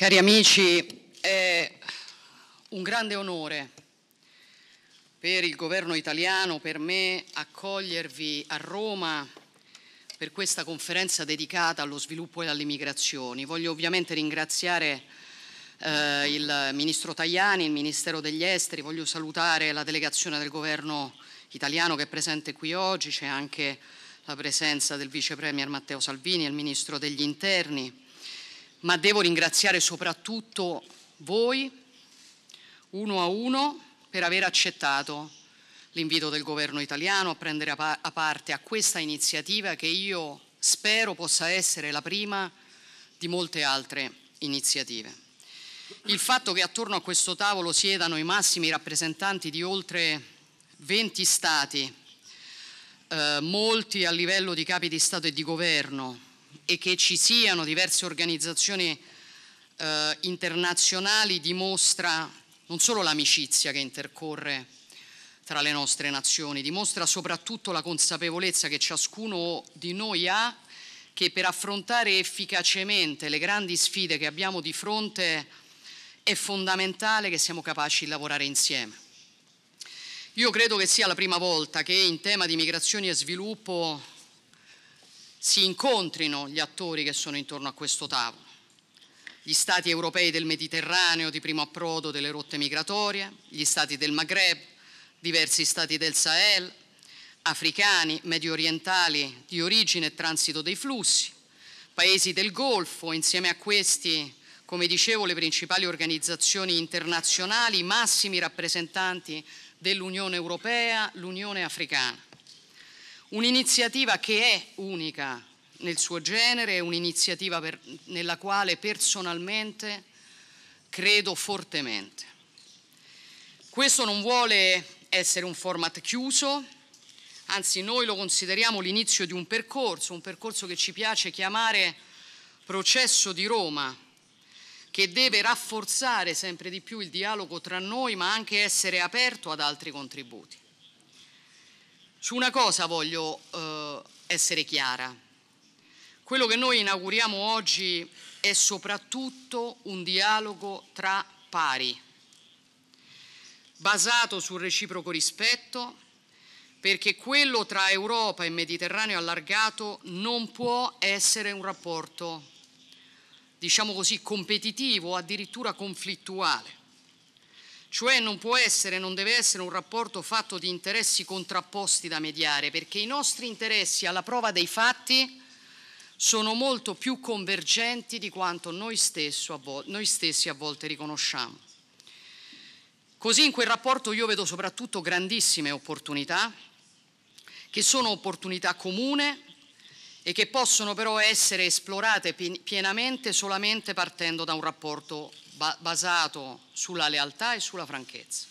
Cari amici, è un grande onore per il governo italiano, per me, accogliervi a Roma per questa conferenza dedicata allo sviluppo e alle migrazioni. Voglio ovviamente ringraziare eh, il ministro Tajani, il Ministero degli Esteri, voglio salutare la delegazione del governo italiano che è presente qui oggi, c'è anche la presenza del vice premier Matteo Salvini e il ministro degli Interni ma devo ringraziare soprattutto voi, uno a uno, per aver accettato l'invito del governo italiano a prendere a parte a questa iniziativa che io spero possa essere la prima di molte altre iniziative. Il fatto che attorno a questo tavolo siedano i massimi rappresentanti di oltre 20 Stati, eh, molti a livello di capi di Stato e di governo, e che ci siano diverse organizzazioni eh, internazionali dimostra non solo l'amicizia che intercorre tra le nostre nazioni, dimostra soprattutto la consapevolezza che ciascuno di noi ha che per affrontare efficacemente le grandi sfide che abbiamo di fronte è fondamentale che siamo capaci di lavorare insieme. Io credo che sia la prima volta che in tema di migrazioni e sviluppo si incontrino gli attori che sono intorno a questo tavolo. Gli stati europei del Mediterraneo di primo approdo delle rotte migratorie, gli stati del Maghreb, diversi stati del Sahel, africani, medio orientali di origine e transito dei flussi, paesi del Golfo, insieme a questi, come dicevo, le principali organizzazioni internazionali, i massimi rappresentanti dell'Unione Europea, l'Unione Africana. Un'iniziativa che è unica nel suo genere, un'iniziativa nella quale personalmente credo fortemente. Questo non vuole essere un format chiuso, anzi noi lo consideriamo l'inizio di un percorso, un percorso che ci piace chiamare processo di Roma, che deve rafforzare sempre di più il dialogo tra noi, ma anche essere aperto ad altri contributi. Su una cosa voglio eh, essere chiara. Quello che noi inauguriamo oggi è soprattutto un dialogo tra pari, basato sul reciproco rispetto, perché quello tra Europa e Mediterraneo allargato non può essere un rapporto, diciamo così, competitivo o addirittura conflittuale. Cioè non può essere, non deve essere un rapporto fatto di interessi contrapposti da mediare, perché i nostri interessi alla prova dei fatti sono molto più convergenti di quanto noi, noi stessi a volte riconosciamo. Così in quel rapporto io vedo soprattutto grandissime opportunità, che sono opportunità comune e che possono però essere esplorate pienamente solamente partendo da un rapporto basato sulla lealtà e sulla franchezza.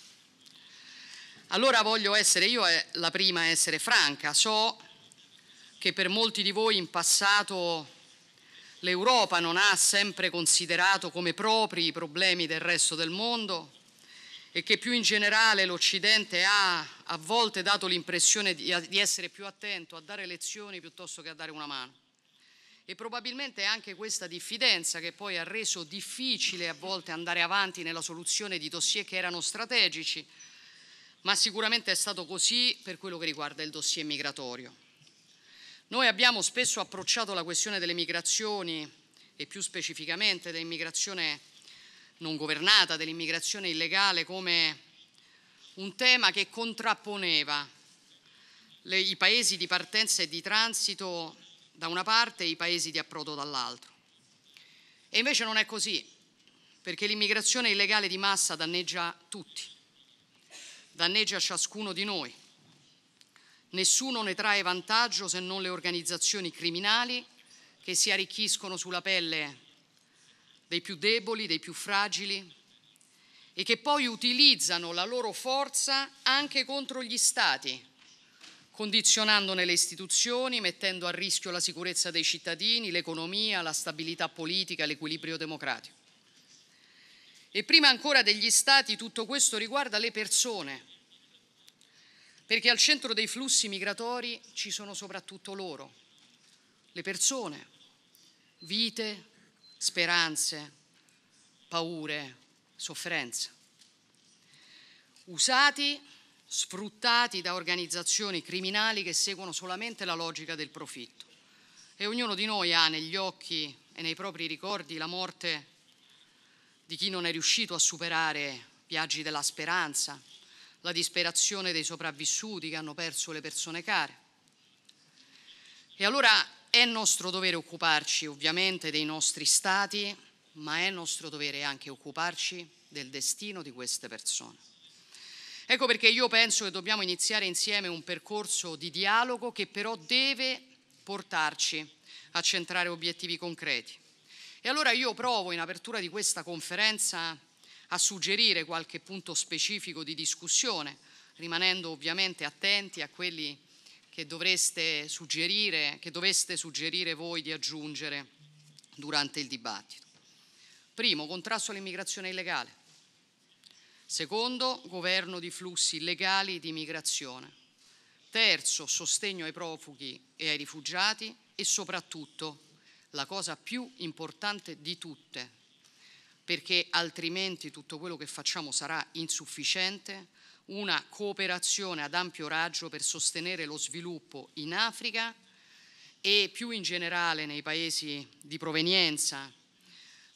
Allora voglio essere io eh, la prima a essere franca, so che per molti di voi in passato l'Europa non ha sempre considerato come propri i problemi del resto del mondo e che più in generale l'Occidente ha a volte dato l'impressione di, essere più attento a dare lezioni piuttosto che a dare una mano e probabilmente è anche questa diffidenza che poi ha reso difficile a volte andare avanti nella soluzione di dossier che erano strategici, ma sicuramente è stato così per quello che riguarda il dossier migratorio. Noi abbiamo spesso approcciato la questione delle migrazioni e più specificamente dell'immigrazione non governata, dell'immigrazione illegale come un tema che contrapponeva le, i paesi di partenza e di transito da una parte e i paesi di approdo dall'altro. E invece non è così, perché l'immigrazione illegale di massa danneggia tutti, danneggia ciascuno di noi. Nessuno ne trae vantaggio se non le organizzazioni criminali che si arricchiscono sulla pelle dei più deboli, dei più fragili e che poi utilizzano la loro forza anche contro gli stati condizionandone le istituzioni, mettendo a rischio la sicurezza dei cittadini, l'economia, la stabilità politica, l'equilibrio democratico. E prima ancora degli Stati tutto questo riguarda le persone, perché al centro dei flussi migratori ci sono soprattutto loro, le persone, vite, speranze, paure, sofferenze. Usati sfruttati da organizzazioni criminali che seguono solamente la logica del profitto. E ognuno di noi ha negli occhi e nei propri ricordi la morte di chi non è riuscito a superare viaggi della speranza, la disperazione dei sopravvissuti che hanno perso le persone care. E allora è nostro dovere occuparci ovviamente dei nostri stati, ma è nostro dovere anche occuparci del destino di queste persone. Ecco perché io penso che dobbiamo iniziare insieme un percorso di dialogo che però deve portarci a centrare obiettivi concreti. E allora io provo in apertura di questa conferenza a suggerire qualche punto specifico di discussione, rimanendo ovviamente attenti a quelli che dovreste suggerire, che doveste suggerire voi di aggiungere durante il dibattito. Primo, contrasto all'immigrazione illegale. Secondo, governo di flussi illegali di migrazione. Terzo, sostegno ai profughi e ai rifugiati e soprattutto, la cosa più importante di tutte, perché altrimenti tutto quello che facciamo sarà insufficiente, una cooperazione ad ampio raggio per sostenere lo sviluppo in Africa e più in generale nei paesi di provenienza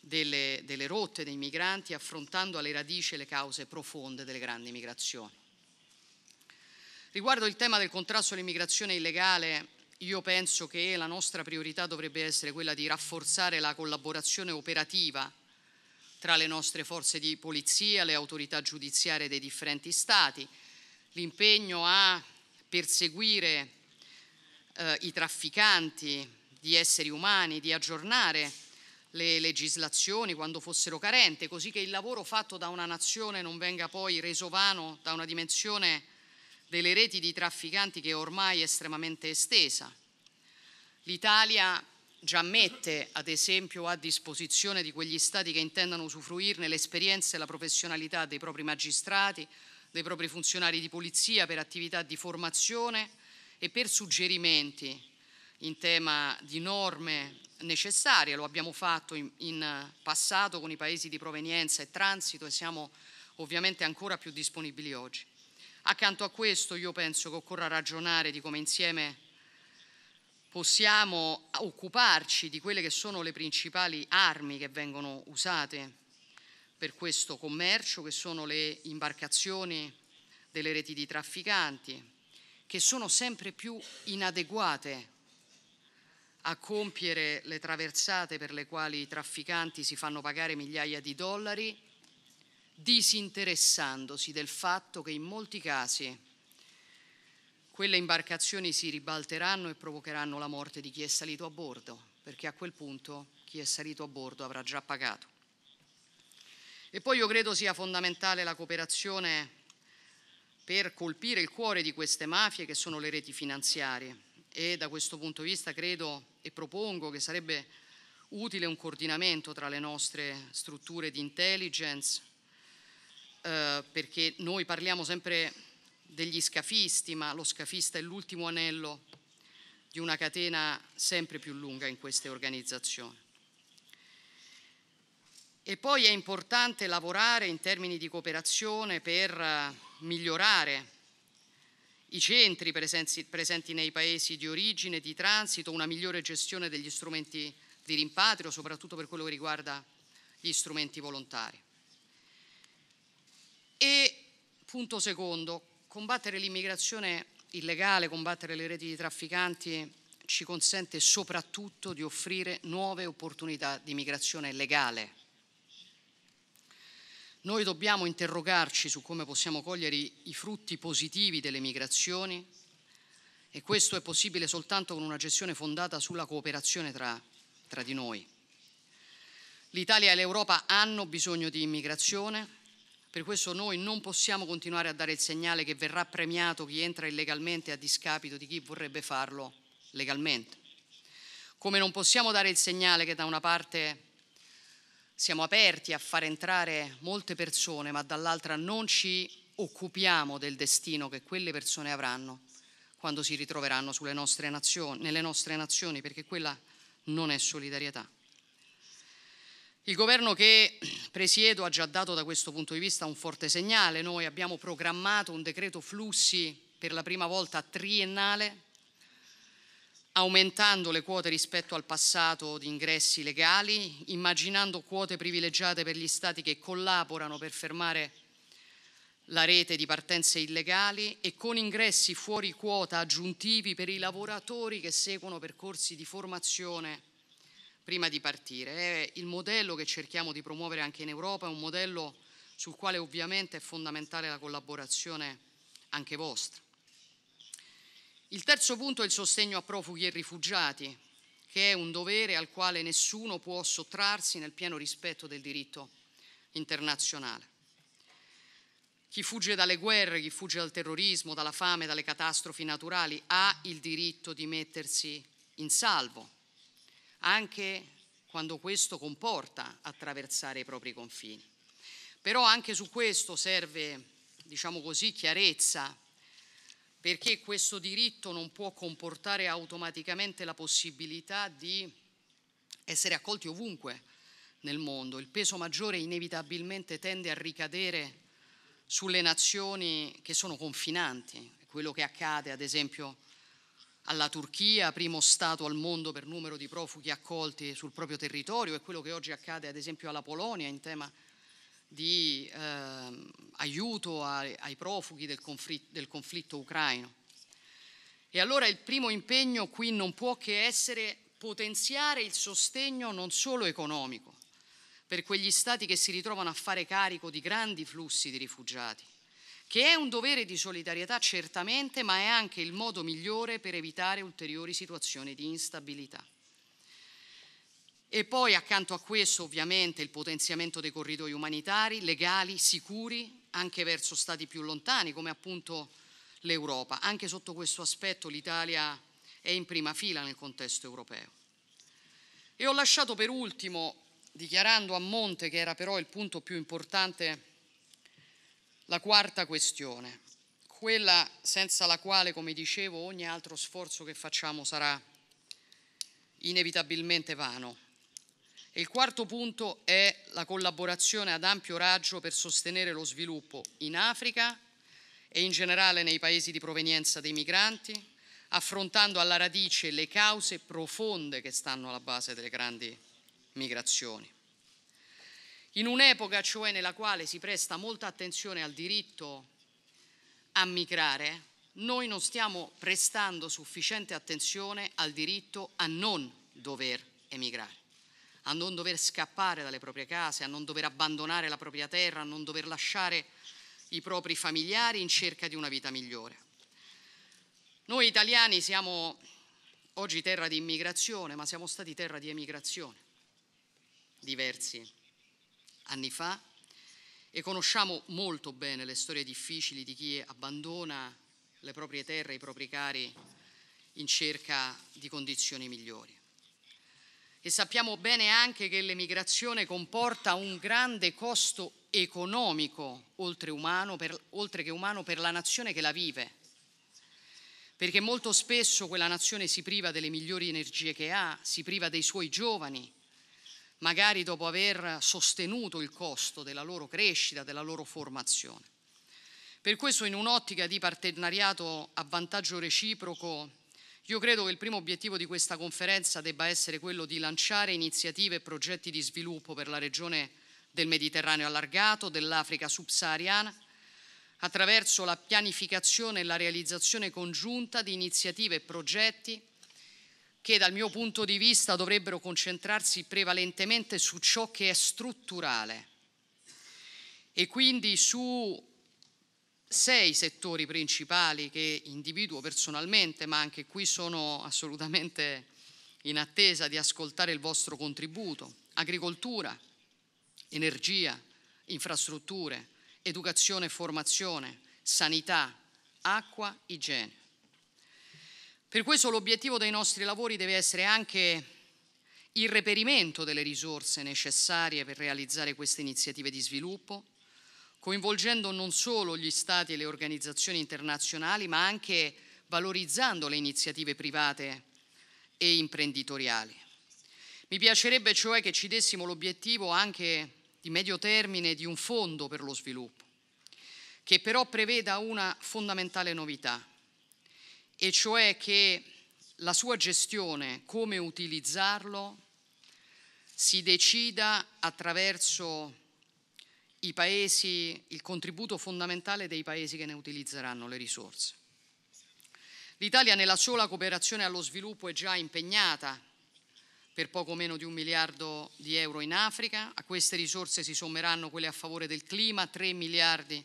delle, delle rotte dei migranti, affrontando alle radici le cause profonde delle grandi migrazioni. Riguardo il tema del contrasto all'immigrazione illegale, io penso che la nostra priorità dovrebbe essere quella di rafforzare la collaborazione operativa tra le nostre forze di polizia, le autorità giudiziarie dei differenti Stati, l'impegno a perseguire eh, i trafficanti di esseri umani, di aggiornare le legislazioni quando fossero carenti, così che il lavoro fatto da una nazione non venga poi reso vano da una dimensione delle reti di trafficanti che è ormai estremamente estesa. L'Italia già mette, ad esempio, a disposizione di quegli Stati che intendano usufruirne l'esperienza e la professionalità dei propri magistrati, dei propri funzionari di polizia per attività di formazione e per suggerimenti in tema di norme necessaria, lo abbiamo fatto in, in passato con i paesi di provenienza e transito e siamo ovviamente ancora più disponibili oggi. Accanto a questo io penso che occorra ragionare di come insieme possiamo occuparci di quelle che sono le principali armi che vengono usate per questo commercio, che sono le imbarcazioni delle reti di trafficanti, che sono sempre più inadeguate a compiere le traversate per le quali i trafficanti si fanno pagare migliaia di dollari, disinteressandosi del fatto che in molti casi quelle imbarcazioni si ribalteranno e provocheranno la morte di chi è salito a bordo, perché a quel punto chi è salito a bordo avrà già pagato. E poi io credo sia fondamentale la cooperazione per colpire il cuore di queste mafie che sono le reti finanziarie e da questo punto di vista credo e propongo che sarebbe utile un coordinamento tra le nostre strutture di intelligence, eh, perché noi parliamo sempre degli scafisti, ma lo scafista è l'ultimo anello di una catena sempre più lunga in queste organizzazioni. E poi è importante lavorare in termini di cooperazione per eh, migliorare i centri presenzi, presenti nei paesi di origine, di transito, una migliore gestione degli strumenti di rimpatrio, soprattutto per quello che riguarda gli strumenti volontari. E punto secondo, combattere l'immigrazione illegale, combattere le reti di trafficanti ci consente soprattutto di offrire nuove opportunità di migrazione legale noi dobbiamo interrogarci su come possiamo cogliere i frutti positivi delle migrazioni e questo è possibile soltanto con una gestione fondata sulla cooperazione tra, tra di noi. L'Italia e l'Europa hanno bisogno di immigrazione, per questo noi non possiamo continuare a dare il segnale che verrà premiato chi entra illegalmente a discapito di chi vorrebbe farlo legalmente. Come non possiamo dare il segnale che da una parte siamo aperti a far entrare molte persone, ma dall'altra non ci occupiamo del destino che quelle persone avranno quando si ritroveranno nostre nazioni, nelle nostre nazioni, perché quella non è solidarietà. Il governo che presiedo ha già dato da questo punto di vista un forte segnale. Noi abbiamo programmato un decreto flussi per la prima volta triennale aumentando le quote rispetto al passato di ingressi legali, immaginando quote privilegiate per gli Stati che collaborano per fermare la rete di partenze illegali e con ingressi fuori quota aggiuntivi per i lavoratori che seguono percorsi di formazione prima di partire. È il modello che cerchiamo di promuovere anche in Europa, è un modello sul quale ovviamente è fondamentale la collaborazione anche vostra. Il terzo punto è il sostegno a profughi e rifugiati, che è un dovere al quale nessuno può sottrarsi nel pieno rispetto del diritto internazionale. Chi fugge dalle guerre, chi fugge dal terrorismo, dalla fame, dalle catastrofi naturali ha il diritto di mettersi in salvo, anche quando questo comporta attraversare i propri confini. Però anche su questo serve, diciamo così, chiarezza perché questo diritto non può comportare automaticamente la possibilità di essere accolti ovunque nel mondo. Il peso maggiore inevitabilmente tende a ricadere sulle nazioni che sono confinanti, quello che accade ad esempio alla Turchia, primo Stato al mondo per numero di profughi accolti sul proprio territorio, è quello che oggi accade ad esempio alla Polonia in tema di eh, aiuto a, ai profughi del conflitto, del conflitto ucraino. E allora il primo impegno qui non può che essere potenziare il sostegno non solo economico per quegli stati che si ritrovano a fare carico di grandi flussi di rifugiati, che è un dovere di solidarietà certamente, ma è anche il modo migliore per evitare ulteriori situazioni di instabilità. E poi accanto a questo ovviamente il potenziamento dei corridoi umanitari, legali, sicuri, anche verso stati più lontani come appunto l'Europa. Anche sotto questo aspetto l'Italia è in prima fila nel contesto europeo. E ho lasciato per ultimo, dichiarando a monte che era però il punto più importante, la quarta questione, quella senza la quale, come dicevo, ogni altro sforzo che facciamo sarà inevitabilmente vano. Il quarto punto è la collaborazione ad ampio raggio per sostenere lo sviluppo in Africa e in generale nei paesi di provenienza dei migranti, affrontando alla radice le cause profonde che stanno alla base delle grandi migrazioni. In un'epoca cioè nella quale si presta molta attenzione al diritto a migrare, noi non stiamo prestando sufficiente attenzione al diritto a non dover emigrare a non dover scappare dalle proprie case, a non dover abbandonare la propria terra, a non dover lasciare i propri familiari in cerca di una vita migliore. Noi italiani siamo oggi terra di immigrazione, ma siamo stati terra di emigrazione diversi anni fa e conosciamo molto bene le storie difficili di chi abbandona le proprie terre, i propri cari in cerca di condizioni migliori e sappiamo bene anche che l'emigrazione comporta un grande costo economico, oltre, umano per, oltre che umano, per la nazione che la vive, perché molto spesso quella nazione si priva delle migliori energie che ha, si priva dei suoi giovani, magari dopo aver sostenuto il costo della loro crescita, della loro formazione. Per questo in un'ottica di partenariato a vantaggio reciproco io credo che il primo obiettivo di questa conferenza debba essere quello di lanciare iniziative e progetti di sviluppo per la regione del Mediterraneo allargato, dell'Africa subsahariana, attraverso la pianificazione e la realizzazione congiunta di iniziative e progetti che dal mio punto di vista dovrebbero concentrarsi prevalentemente su ciò che è strutturale e quindi su sei settori principali che individuo personalmente, ma anche qui sono assolutamente in attesa di ascoltare il vostro contributo. Agricoltura, energia, infrastrutture, educazione e formazione, sanità, acqua, igiene. Per questo l'obiettivo dei nostri lavori deve essere anche il reperimento delle risorse necessarie per realizzare queste iniziative di sviluppo coinvolgendo non solo gli Stati e le organizzazioni internazionali, ma anche valorizzando le iniziative private e imprenditoriali. Mi piacerebbe cioè che ci dessimo l'obiettivo anche di medio termine di un fondo per lo sviluppo, che però preveda una fondamentale novità, e cioè che la sua gestione, come utilizzarlo, si decida attraverso paesi, il contributo fondamentale dei paesi che ne utilizzeranno le risorse. L'Italia nella sola cooperazione allo sviluppo è già impegnata per poco meno di un miliardo di euro in Africa, a queste risorse si sommeranno quelle a favore del clima, 3 miliardi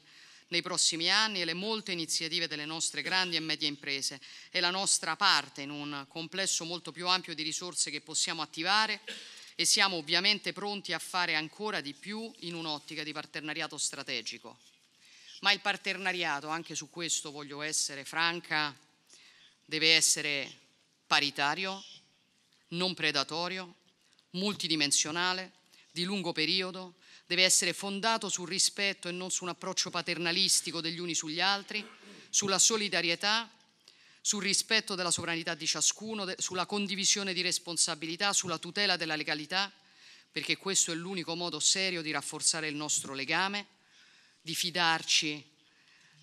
nei prossimi anni e le molte iniziative delle nostre grandi e medie imprese e la nostra parte in un complesso molto più ampio di risorse che possiamo attivare e siamo ovviamente pronti a fare ancora di più in un'ottica di partenariato strategico. Ma il partenariato, anche su questo voglio essere franca, deve essere paritario, non predatorio, multidimensionale, di lungo periodo, deve essere fondato sul rispetto e non su un approccio paternalistico degli uni sugli altri, sulla solidarietà sul rispetto della sovranità di ciascuno, sulla condivisione di responsabilità, sulla tutela della legalità, perché questo è l'unico modo serio di rafforzare il nostro legame, di fidarci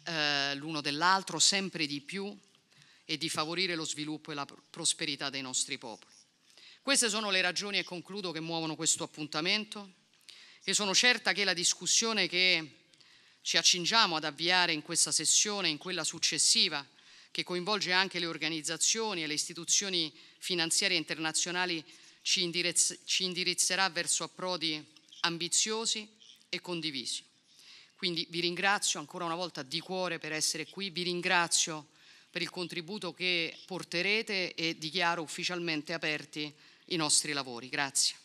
eh, l'uno dell'altro sempre di più e di favorire lo sviluppo e la prosperità dei nostri popoli. Queste sono le ragioni, e concludo, che muovono questo appuntamento e sono certa che la discussione che ci accingiamo ad avviare in questa sessione e in quella successiva che coinvolge anche le organizzazioni e le istituzioni finanziarie internazionali, ci, indirizz- ci indirizzerà verso approdi ambiziosi e condivisi. Quindi vi ringrazio ancora una volta di cuore per essere qui, vi ringrazio per il contributo che porterete e dichiaro ufficialmente aperti i nostri lavori. Grazie.